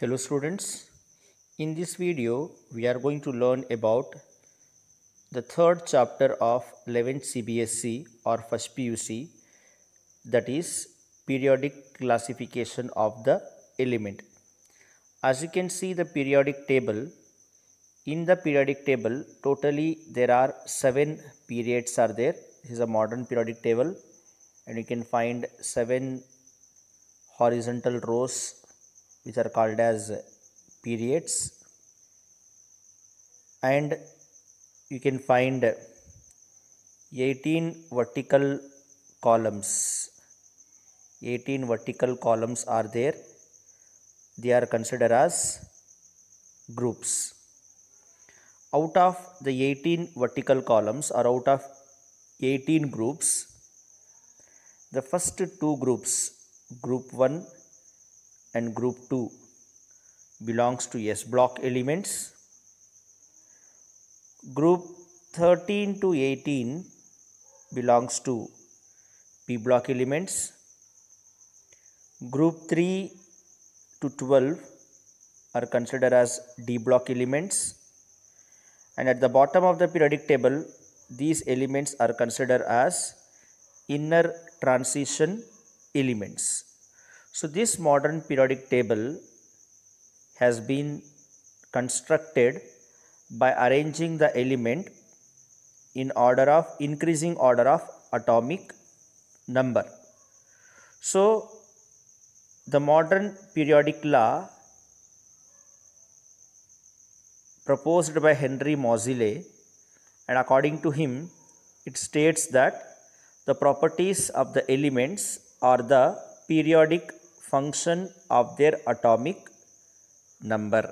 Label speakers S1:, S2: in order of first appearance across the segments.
S1: Hello students, in this video we are going to learn about the third chapter of 11th CBSC or first PUC that is periodic classification of the element. As you can see the periodic table, in the periodic table totally there are 7 periods are there. This is a modern periodic table and you can find 7 horizontal rows which are called as periods and you can find 18 vertical columns 18 vertical columns are there they are considered as groups out of the 18 vertical columns or out of 18 groups the first two groups group 1 and group 2 belongs to S block elements. Group 13 to 18 belongs to P block elements. Group 3 to 12 are considered as D block elements. And at the bottom of the periodic table, these elements are considered as inner transition elements. So this modern periodic table has been constructed by arranging the element in order of increasing order of atomic number. So the modern periodic law proposed by Henry Moseley and according to him it states that the properties of the elements are the periodic function of their atomic number.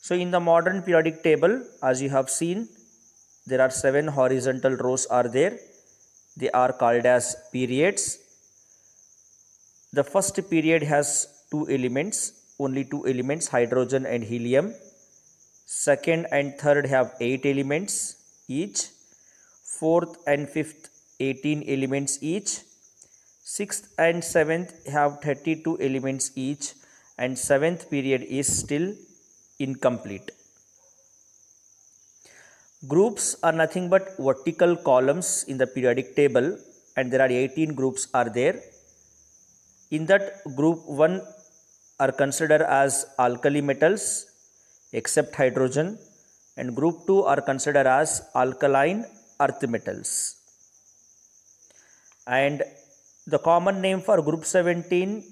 S1: So in the modern periodic table as you have seen there are seven horizontal rows are there. They are called as periods. The first period has two elements, only two elements hydrogen and helium. Second and third have eight elements each. Fourth and fifth 18 elements each 6th and 7th have 32 elements each and 7th period is still incomplete. Groups are nothing but vertical columns in the periodic table and there are 18 groups are there. In that group 1 are considered as alkali metals except hydrogen and group 2 are considered as alkaline earth metals. And the common name for group 17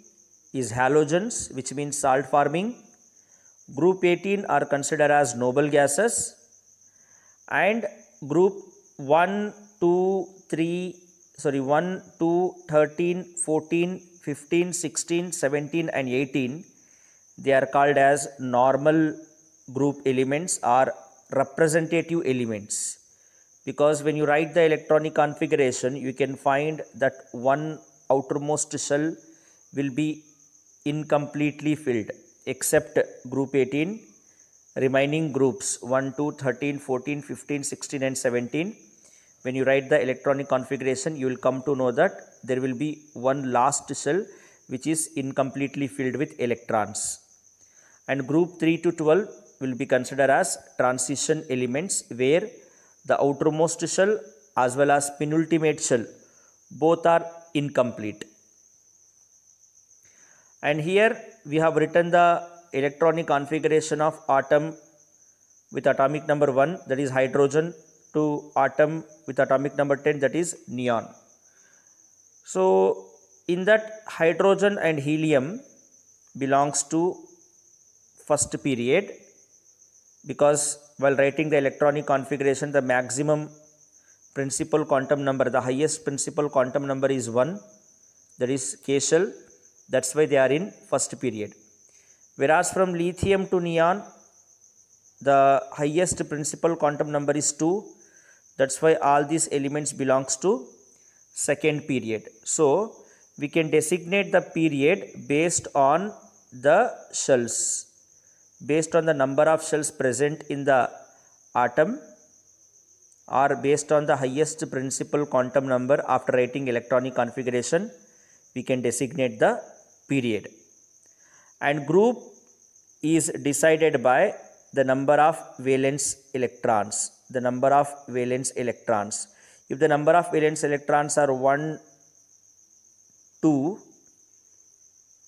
S1: is halogens which means salt farming. Group 18 are considered as noble gases and group 1, 2, 3, sorry 1, 2, 13, 14, 15, 16, 17 and 18 they are called as normal group elements or representative elements because when you write the electronic configuration you can find that one outermost shell will be incompletely filled except group 18 remaining groups 1 2 13 14 15 16 and 17 when you write the electronic configuration you will come to know that there will be one last shell which is incompletely filled with electrons and group 3 to 12 will be considered as transition elements where the outermost shell as well as penultimate shell both are incomplete and here we have written the electronic configuration of atom with atomic number 1 that is hydrogen to atom with atomic number 10 that is neon so in that hydrogen and helium belongs to first period because while writing the electronic configuration the maximum principal quantum number the highest principal quantum number is 1 that is K-shell that's why they are in first period whereas from lithium to neon the highest principal quantum number is 2 that's why all these elements belongs to second period so we can designate the period based on the shells based on the number of shells present in the atom or based on the highest principal quantum number after writing electronic configuration we can designate the period and group is decided by the number of valence electrons the number of valence electrons if the number of valence electrons are 1 2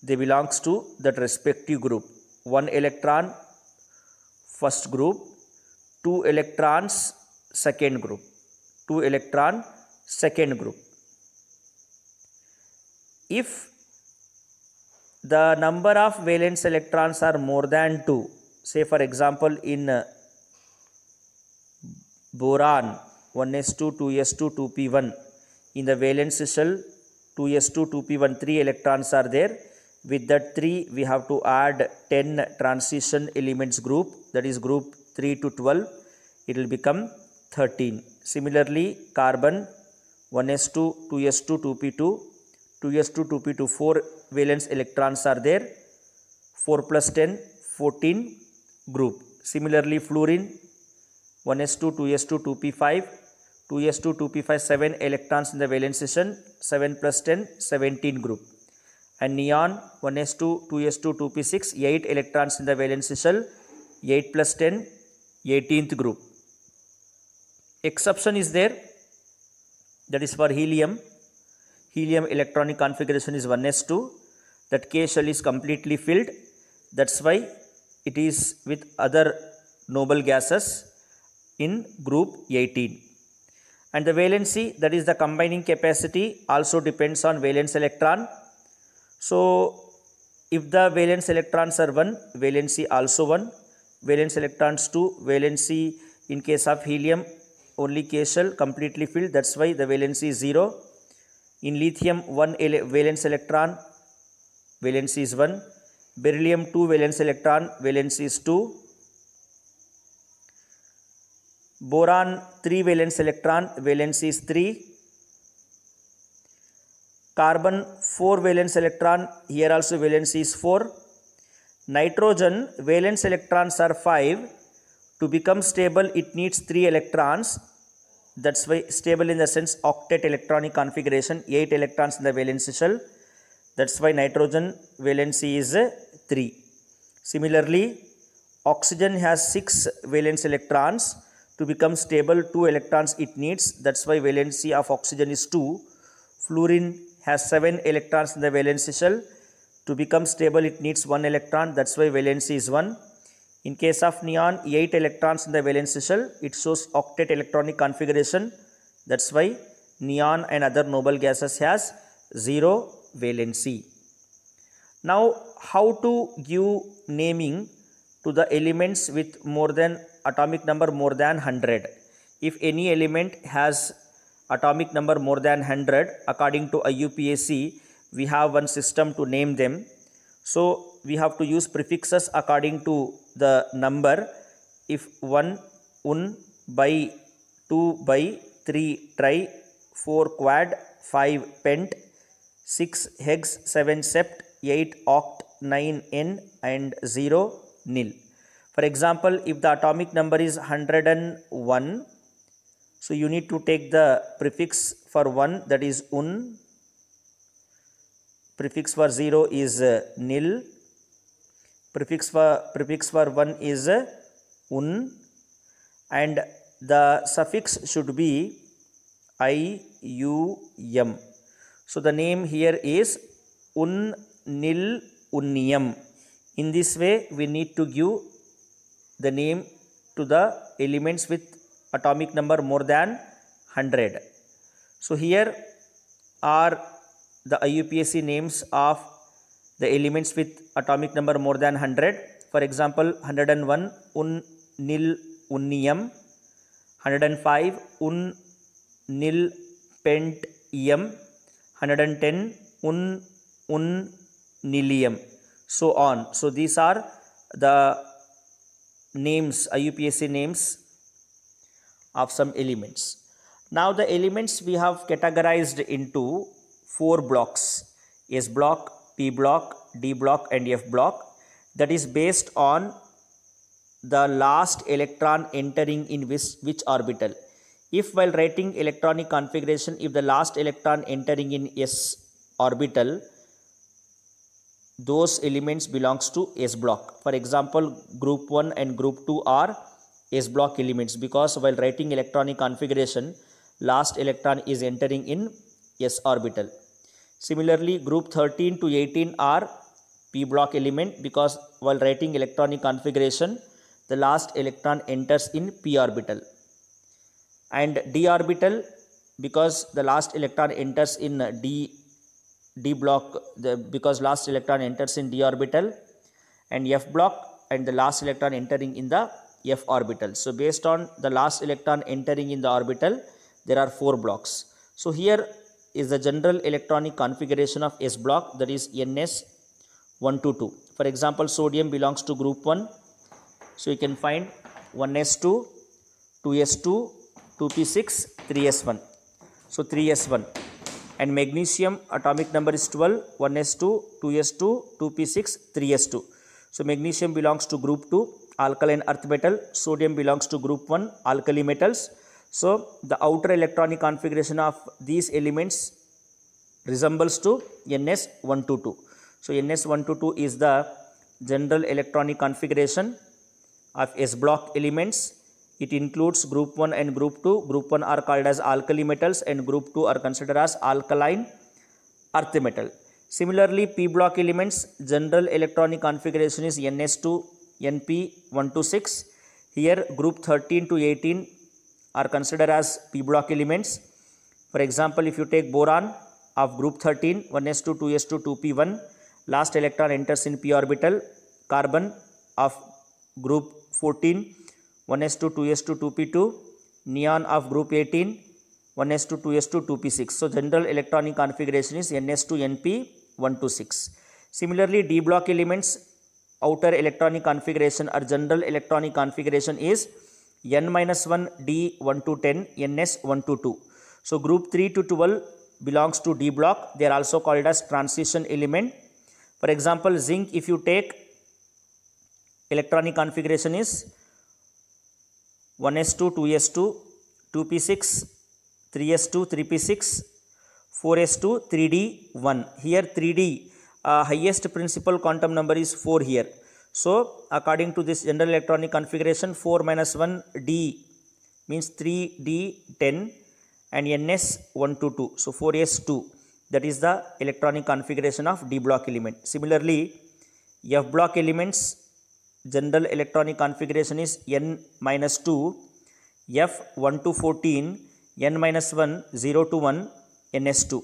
S1: they belongs to that respective group one electron first group two electrons second group two electron second group if the number of valence electrons are more than 2 say for example in uh, boron 1s2 2s2 2p1 in the valence shell 2s2 2p1 3 electrons are there with that 3 we have to add 10 transition elements group that is group 3 to 12 it will become 13 similarly carbon 1s2 2s2 2p2 2s2 2p2 4 valence electrons are there 4 plus 10 14 group similarly fluorine 1s2 2s2 2p5 2s2 2p5 7 electrons in the valence session 7 plus 10 17 group and neon 1s2 2s2 2p6 8 electrons in the valence shell 8 plus 10 18th group exception is there that is for helium helium electronic configuration is 1s2 that k shell is completely filled that's why it is with other noble gases in group 18 and the valency that is the combining capacity also depends on valence electron so if the valence electrons are 1, valency also 1, valence electrons 2, valency in case of helium only K shell completely filled that's why the valency is 0. In lithium 1 valence electron valency is 1, beryllium 2 valence electron valency is 2, boron 3 valence electron valency is 3, Carbon 4 valence electron, here also valence is 4. Nitrogen valence electrons are 5. To become stable it needs 3 electrons. That's why stable in the sense octet electronic configuration, 8 electrons in the valence shell. That's why nitrogen valency is 3. Similarly, oxygen has 6 valence electrons. To become stable, 2 electrons it needs. That's why valency of oxygen is 2. Fluorine has 7 electrons in the valency shell. To become stable it needs 1 electron that's why valency is 1. In case of neon 8 electrons in the valency shell it shows octet electronic configuration that's why neon and other noble gases has 0 valency. Now how to give naming to the elements with more than atomic number more than 100. If any element has atomic number more than 100 according to IUPAC we have one system to name them so we have to use prefixes according to the number if 1 un by 2 by 3 tri 4 quad 5 pent 6 hex 7 sept 8 oct 9 n and 0 nil for example if the atomic number is 101 so you need to take the prefix for 1 that is un, prefix for 0 is uh, nil, prefix for, prefix for 1 is uh, un and the suffix should be i, u, m. So the name here is un, nil, In this way we need to give the name to the elements with atomic number more than 100. So here are the IUPAC names of the elements with atomic number more than 100. For example, 101 un nil unnium, 105 un pentium, 110 un un so on. So these are the names, IUPAC names of some elements. Now the elements we have categorized into four blocks S block, P block, D block and F block that is based on the last electron entering in which, which orbital. If while writing electronic configuration if the last electron entering in S orbital those elements belongs to S block. For example group 1 and group 2 are s block elements because while writing electronic configuration last electron is entering in s orbital similarly group 13 to 18 are p block element because while writing electronic configuration the last electron enters in p orbital and d orbital because the last electron enters in d d block the, because last electron enters in d orbital and f block and the last electron entering in the f orbital. So based on the last electron entering in the orbital, there are four blocks. So here is the general electronic configuration of S block that is NS122. For example, sodium belongs to group 1. So you can find 1s2, 2s2, 2p6, 3s1. So 3s1 and magnesium atomic number is 12, 1s2, 2s2, 2p6, 3s2. So magnesium belongs to group 2 alkaline earth metal. Sodium belongs to group 1 alkali metals. So, the outer electronic configuration of these elements resembles to NS122. So, NS122 is the general electronic configuration of S block elements. It includes group 1 and group 2. Group 1 are called as alkali metals and group 2 are considered as alkaline earth metal. Similarly, P block elements general electronic configuration is NS2 NP 1 to 6. Here group 13 to 18 are considered as P block elements. For example, if you take boron of group 13, 1s2, 2s2, 2p1, last electron enters in p orbital, carbon of group 14, 1s2, 2s2, 2p2, neon of group 18, 1s2, 2s2, 2p6. So, general electronic configuration is ns2, np, 1 to 6. Similarly, d block elements outer electronic configuration or general electronic configuration is n minus 1 d 1 to 10 ns 1 to 2 so group 3 to 12 belongs to d block they are also called as transition element for example zinc if you take electronic configuration is 1s2 2s2 2p6 3s2 3p6 4s2 3d1 here 3d uh, highest principal quantum number is 4 here. So according to this general electronic configuration 4 minus 1 D means 3D 10 and NS 1 to 2. So 4S 2 that is the electronic configuration of D block element. Similarly F block elements general electronic configuration is N minus 2 F 1 to 14 N minus 1 0 to 1 NS 2.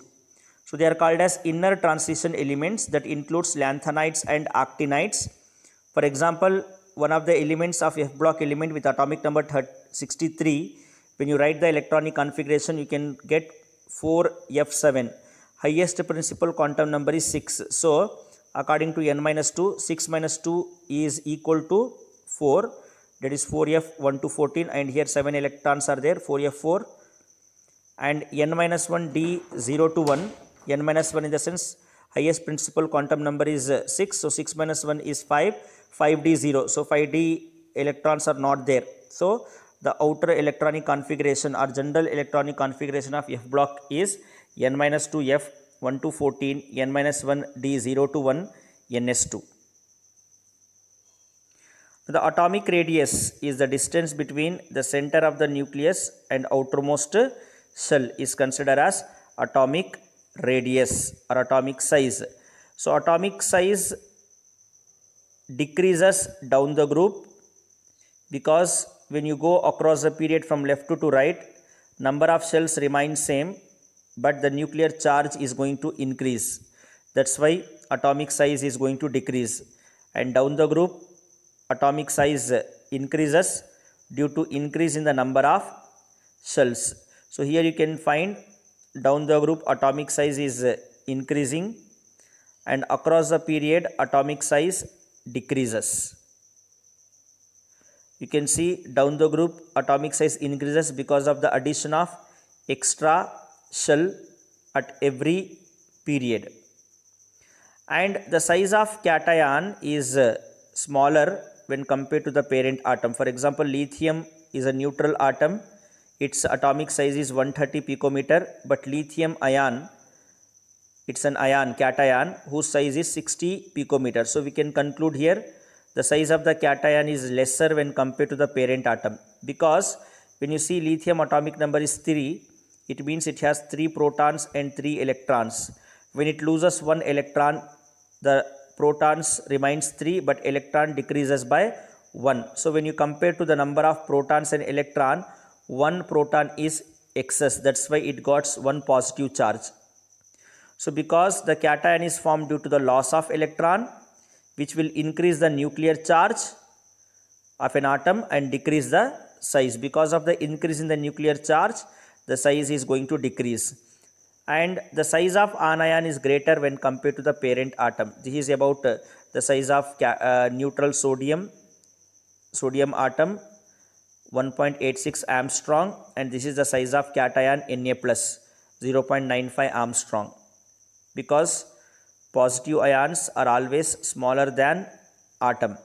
S1: So they are called as inner transition elements that includes lanthanides and actinides. For example, one of the elements of F block element with atomic number 63, when you write the electronic configuration, you can get 4F7. Highest principal quantum number is 6. So according to n minus 2, 6 minus 2 is equal to 4. That is 4F 1 to 14 and here 7 electrons are there, 4F4 and n minus 1 D 0 to 1 n minus 1 in the sense highest principal quantum number is uh, 6 so 6 minus 1 is 5 5d 0 so 5d electrons are not there so the outer electronic configuration or general electronic configuration of f block is n minus 2 f 1 to 14 n minus 1 d 0 to 1 ns2 the atomic radius is the distance between the center of the nucleus and outermost shell is considered as atomic radius or atomic size. So atomic size decreases down the group because when you go across the period from left to, to right, number of cells remains same but the nuclear charge is going to increase. That's why atomic size is going to decrease and down the group atomic size increases due to increase in the number of cells. So here you can find down the group atomic size is uh, increasing and across the period atomic size decreases. You can see down the group atomic size increases because of the addition of extra shell at every period. And the size of cation is uh, smaller when compared to the parent atom. For example, lithium is a neutral atom its atomic size is 130 picometer but lithium ion it's an ion cation whose size is 60 picometer so we can conclude here the size of the cation is lesser when compared to the parent atom because when you see lithium atomic number is 3 it means it has 3 protons and 3 electrons when it loses one electron the protons remains 3 but electron decreases by 1 so when you compare to the number of protons and electron one proton is excess that's why it got one positive charge so because the cation is formed due to the loss of electron which will increase the nuclear charge of an atom and decrease the size because of the increase in the nuclear charge the size is going to decrease and the size of anion is greater when compared to the parent atom this is about uh, the size of uh, neutral sodium sodium atom 1.86 Armstrong and this is the size of cation Na plus 0.95 Armstrong because positive ions are always smaller than atom.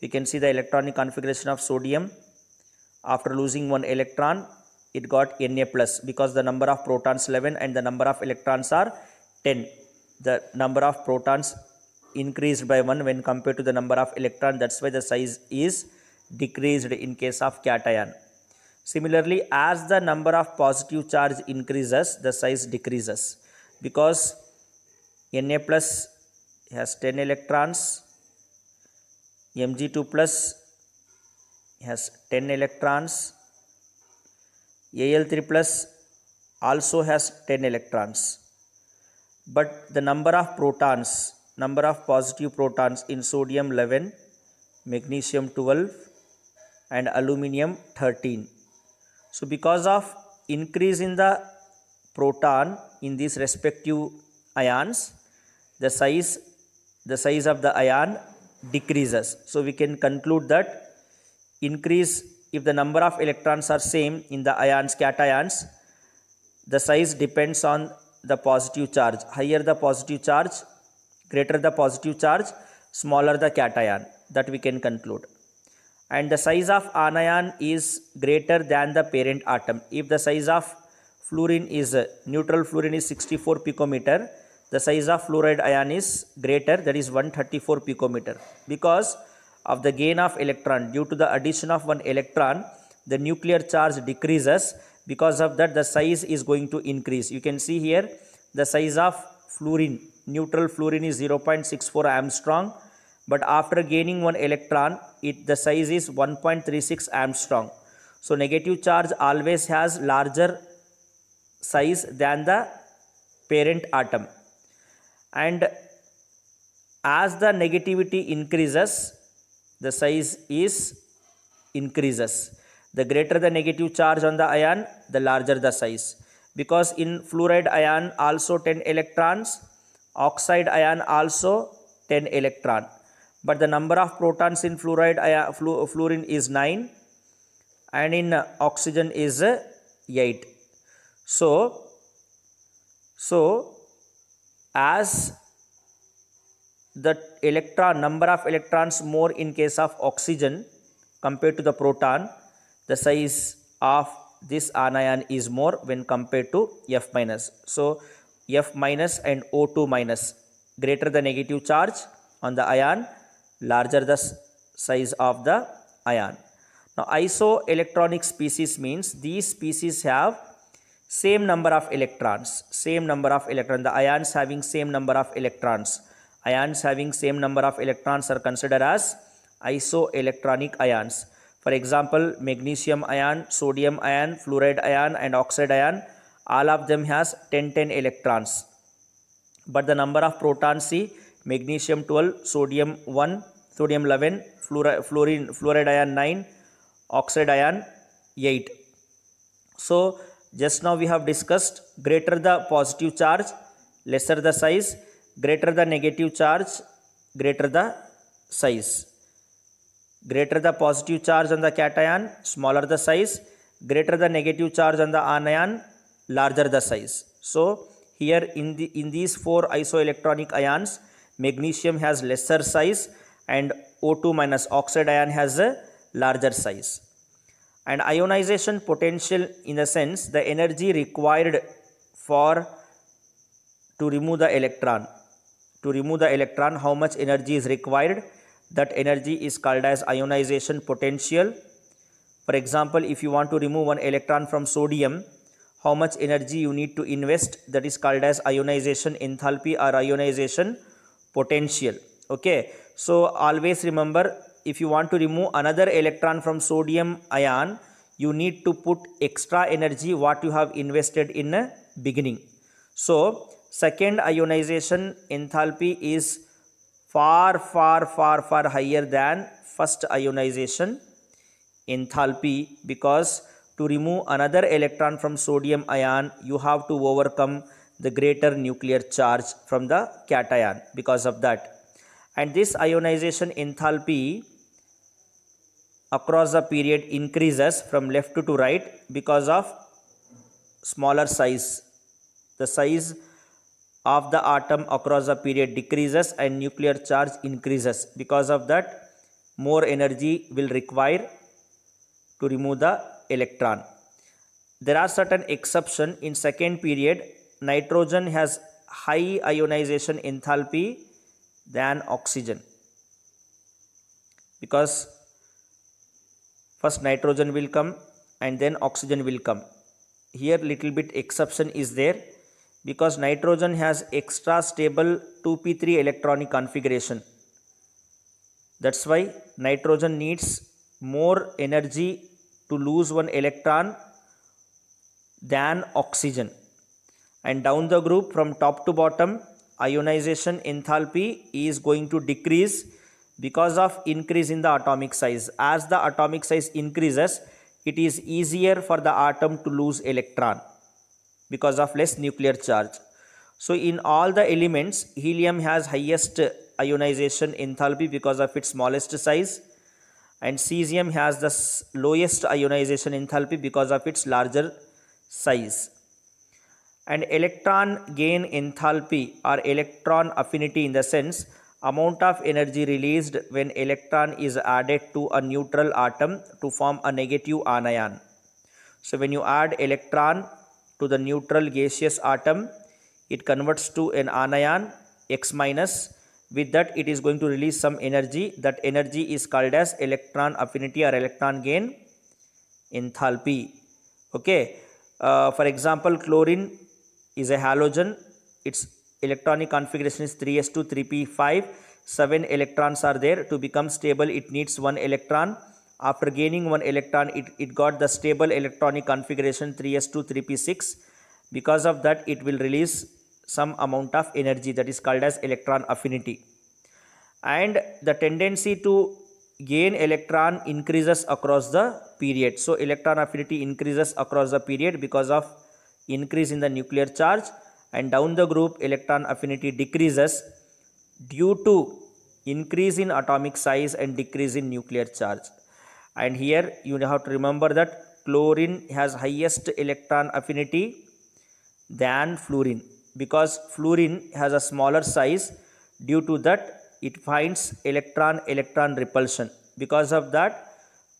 S1: We can see the electronic configuration of sodium after losing one electron it got Na plus because the number of protons 11 and the number of electrons are 10. The number of protons increased by 1 when compared to the number of electron that's why the size is decreased in case of cation. Similarly, as the number of positive charge increases, the size decreases because Na plus has 10 electrons, Mg2 plus has 10 electrons, Al3 plus also has 10 electrons. But the number of protons, number of positive protons in sodium 11, magnesium 12, and aluminium 13. So because of increase in the proton in these respective ions, the size, the size of the ion decreases. So we can conclude that increase if the number of electrons are same in the ions cations, the size depends on the positive charge. Higher the positive charge, greater the positive charge, smaller the cation that we can conclude and the size of anion is greater than the parent atom. If the size of fluorine is uh, neutral fluorine is 64 picometer, the size of fluoride ion is greater that is 134 picometer because of the gain of electron due to the addition of one electron the nuclear charge decreases because of that the size is going to increase you can see here the size of fluorine neutral fluorine is 0.64 armstrong but after gaining one electron it the size is 1.36 Armstrong so negative charge always has larger size than the parent atom and as the negativity increases the size is increases the greater the negative charge on the ion the larger the size because in fluoride ion also 10 electrons oxide ion also 10 electron but the number of protons in fluoride uh, fluorine is 9 and in uh, oxygen is uh, 8 so so as the electron number of electrons more in case of oxygen compared to the proton the size of this anion is more when compared to F minus. So F minus and O2 minus greater the negative charge on the ion larger the size of the ion. Now isoelectronic species means these species have same number of electrons, same number of electrons, the ions having same number of electrons. Ions having same number of electrons are considered as isoelectronic ions. For example, magnesium ion, sodium ion, fluoride ion and oxide ion, all of them has 10, 10 electrons. But the number of protons see magnesium 12, sodium 1, sodium 11 fluorine fluoride ion 9 oxide ion 8 so just now we have discussed greater the positive charge lesser the size greater the negative charge greater the size greater the positive charge on the cation smaller the size greater the negative charge on the anion larger the size so here in the in these four isoelectronic ions magnesium has lesser size and O2 minus oxide ion has a larger size. And ionization potential in the sense the energy required for to remove the electron. To remove the electron how much energy is required that energy is called as ionization potential. For example if you want to remove one electron from sodium how much energy you need to invest that is called as ionization enthalpy or ionization potential okay so always remember if you want to remove another electron from sodium ion, you need to put extra energy what you have invested in the beginning. So second ionization enthalpy is far far far far higher than first ionization enthalpy because to remove another electron from sodium ion you have to overcome the greater nuclear charge from the cation because of that and this ionization enthalpy across the period increases from left to right because of smaller size the size of the atom across the period decreases and nuclear charge increases because of that more energy will require to remove the electron there are certain exception in second period nitrogen has high ionization enthalpy than oxygen because first nitrogen will come and then oxygen will come here little bit exception is there because nitrogen has extra stable 2p3 electronic configuration that's why nitrogen needs more energy to lose one electron than oxygen and down the group from top to bottom ionization enthalpy is going to decrease because of increase in the atomic size. As the atomic size increases, it is easier for the atom to lose electron because of less nuclear charge. So in all the elements, helium has highest ionization enthalpy because of its smallest size and cesium has the lowest ionization enthalpy because of its larger size and electron gain enthalpy or electron affinity in the sense amount of energy released when electron is added to a neutral atom to form a negative anion. So when you add electron to the neutral gaseous atom, it converts to an anion X minus. With that, it is going to release some energy. That energy is called as electron affinity or electron gain enthalpy. Okay. Uh, for example, chlorine is a halogen. Its electronic configuration is 3s2, 3p5. 7 electrons are there. To become stable, it needs 1 electron. After gaining 1 electron, it, it got the stable electronic configuration 3s2, 3p6. Because of that, it will release some amount of energy that is called as electron affinity. And the tendency to gain electron increases across the period. So, electron affinity increases across the period because of increase in the nuclear charge and down the group electron affinity decreases due to increase in atomic size and decrease in nuclear charge and here you have to remember that chlorine has highest electron affinity than fluorine because fluorine has a smaller size due to that it finds electron electron repulsion because of that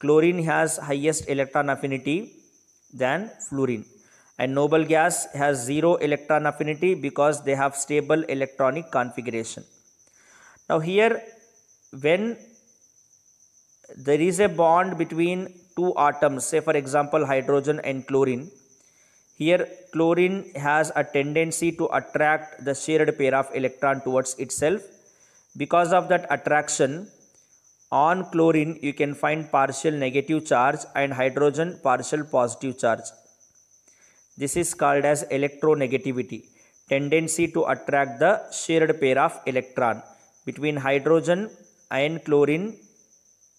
S1: chlorine has highest electron affinity than fluorine and noble gas has zero electron affinity because they have stable electronic configuration. Now here when there is a bond between two atoms say for example hydrogen and chlorine here chlorine has a tendency to attract the shared pair of electron towards itself because of that attraction on chlorine you can find partial negative charge and hydrogen partial positive charge this is called as electronegativity, tendency to attract the shared pair of electron. Between hydrogen and chlorine,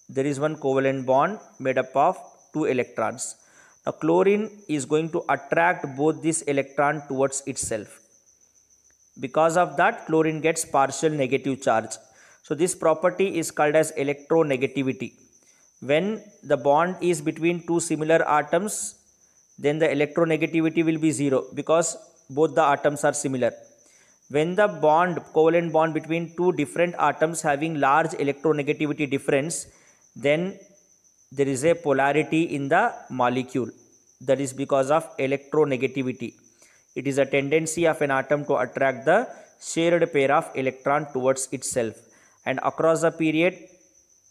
S1: there is one covalent bond made up of two electrons. Now chlorine is going to attract both these electron towards itself. Because of that, chlorine gets partial negative charge. So this property is called as electronegativity. When the bond is between two similar atoms, then the electronegativity will be zero because both the atoms are similar when the bond covalent bond between two different atoms having large electronegativity difference then there is a polarity in the molecule that is because of electronegativity it is a tendency of an atom to attract the shared pair of electron towards itself and across the period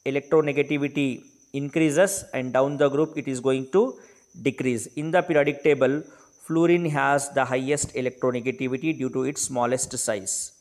S1: electronegativity increases and down the group it is going to decrease. In the periodic table, fluorine has the highest electronegativity due to its smallest size.